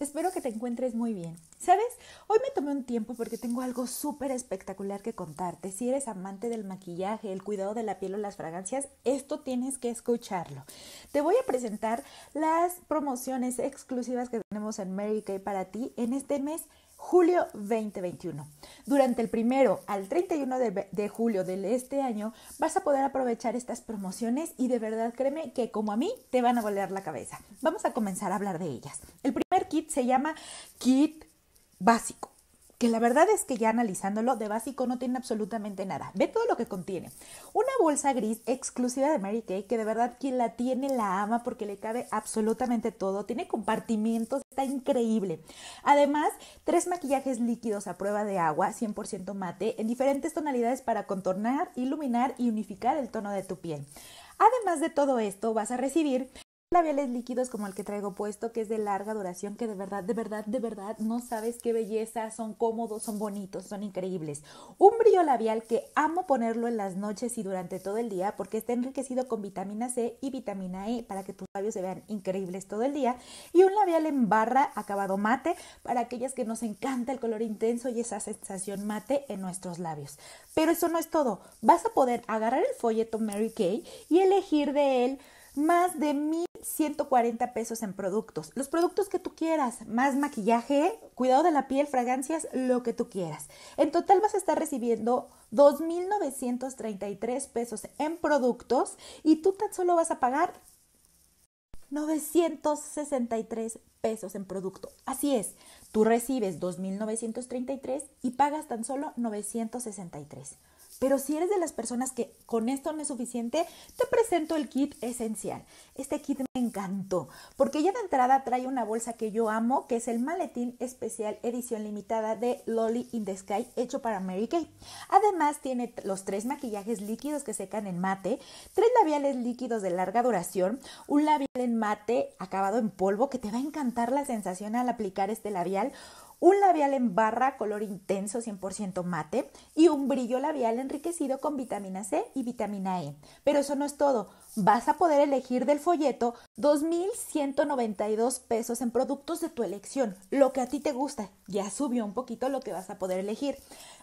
Espero que te encuentres muy bien. ¿Sabes? Hoy me tomé un tiempo porque tengo algo súper espectacular que contarte. Si eres amante del maquillaje, el cuidado de la piel o las fragancias, esto tienes que escucharlo. Te voy a presentar las promociones exclusivas que tenemos en Mary Kay para ti en este mes julio 2021. Durante el primero al 31 de, julio de este año vas a poder aprovechar estas promociones y de verdad créeme que como a mí te van a volar la cabeza. Vamos a comenzar a hablar de ellas. El primer kit se llama kit básico que la verdad es que ya analizándolo, de básico no tiene absolutamente nada. Ve todo lo que contiene. Una bolsa gris exclusiva de Mary Kay, que de verdad quien la tiene la ama porque le cabe absolutamente todo. Tiene compartimientos, está increíble. Además, tres maquillajes líquidos a prueba de agua, 100% mate, en diferentes tonalidades para contornar, iluminar y unificar el tono de tu piel. Además de todo esto, vas a recibir labiales líquidos como el que traigo puesto, que es de larga duración, que de verdad, de verdad, de verdad, no sabes qué belleza, son cómodos, son bonitos, son increíbles. Un brillo labial que amo ponerlo en las noches y durante todo el día porque está enriquecido con vitamina C y vitamina E para que tus labios se vean increíbles todo el día. Y un labial en barra acabado mate para aquellas que nos encanta el color intenso y esa sensación mate en nuestros labios. Pero eso no es todo, vas a poder agarrar el folleto Mary Kay y elegir de él más de mil 140 pesos en productos. Los productos que tú quieras, más maquillaje, cuidado de la piel, fragancias, lo que tú quieras. En total vas a estar recibiendo 2.933 pesos en productos y tú tan solo vas a pagar 963 pesos en producto. Así es, tú recibes 2.933 y pagas tan solo 963. Pero si eres de las personas que con esto no es suficiente, te presento el kit esencial. Este kit me encantó porque ya de entrada trae una bolsa que yo amo, que es el maletín especial edición limitada de Lolly in the Sky hecho para Mary Kay. Además tiene los tres maquillajes líquidos que secan en mate, tres labiales líquidos de larga duración, un labial en mate acabado en polvo que te va a encantar la sensación al aplicar este labial, un labial en barra color intenso 100% mate y un brillo labial enriquecido con vitamina C y vitamina E. Pero eso no es todo, vas a poder elegir del folleto 2.192 pesos en productos de tu elección, lo que a ti te gusta. Ya subió un poquito lo que vas a poder elegir.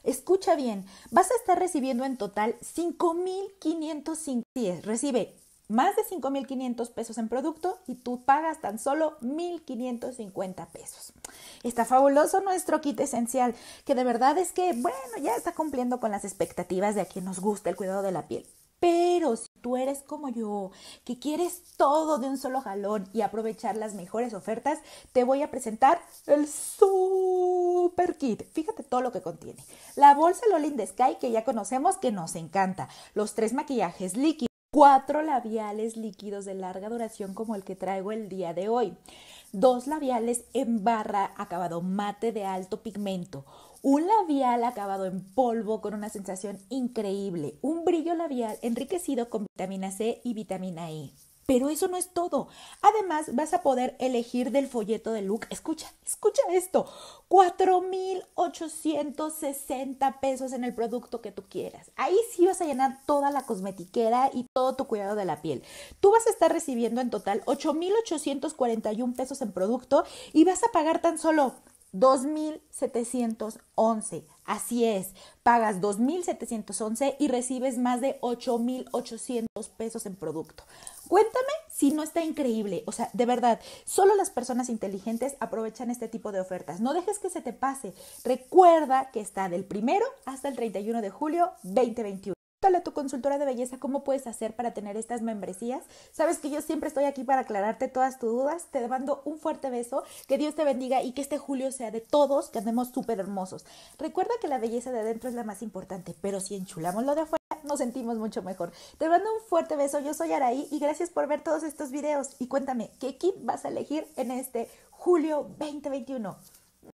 Escucha bien, vas a estar recibiendo en total 5.510. Recibe más de 5.500 pesos en producto y tú pagas tan solo 1.550 pesos. Está fabuloso nuestro kit esencial, que de verdad es que, bueno, ya está cumpliendo con las expectativas de a quien nos gusta el cuidado de la piel. Pero si tú eres como yo, que quieres todo de un solo jalón y aprovechar las mejores ofertas, te voy a presentar el super kit. Fíjate todo lo que contiene. La bolsa Lollin de Sky que ya conocemos que nos encanta. Los tres maquillajes líquidos cuatro labiales líquidos de larga duración como el que traigo el día de hoy, dos labiales en barra acabado mate de alto pigmento, un labial acabado en polvo con una sensación increíble, un brillo labial enriquecido con vitamina C y vitamina E. Pero eso no es todo. Además, vas a poder elegir del folleto de look. Escucha, escucha esto. 4.860 pesos en el producto que tú quieras. Ahí sí vas a llenar toda la cosmetiquera y todo tu cuidado de la piel. Tú vas a estar recibiendo en total 8.841 pesos en producto y vas a pagar tan solo 2.711. Así es, pagas 2.711 y recibes más de 8.800 pesos en producto si no está increíble. O sea, de verdad, solo las personas inteligentes aprovechan este tipo de ofertas. No dejes que se te pase. Recuerda que está del primero hasta el 31 de julio 2021 a tu consultora de belleza cómo puedes hacer para tener estas membresías. Sabes que yo siempre estoy aquí para aclararte todas tus dudas. Te mando un fuerte beso, que Dios te bendiga y que este julio sea de todos, que andemos súper hermosos. Recuerda que la belleza de adentro es la más importante, pero si enchulamos lo de afuera, nos sentimos mucho mejor. Te mando un fuerte beso, yo soy Araí y gracias por ver todos estos videos. Y cuéntame, ¿qué kit vas a elegir en este julio 2021?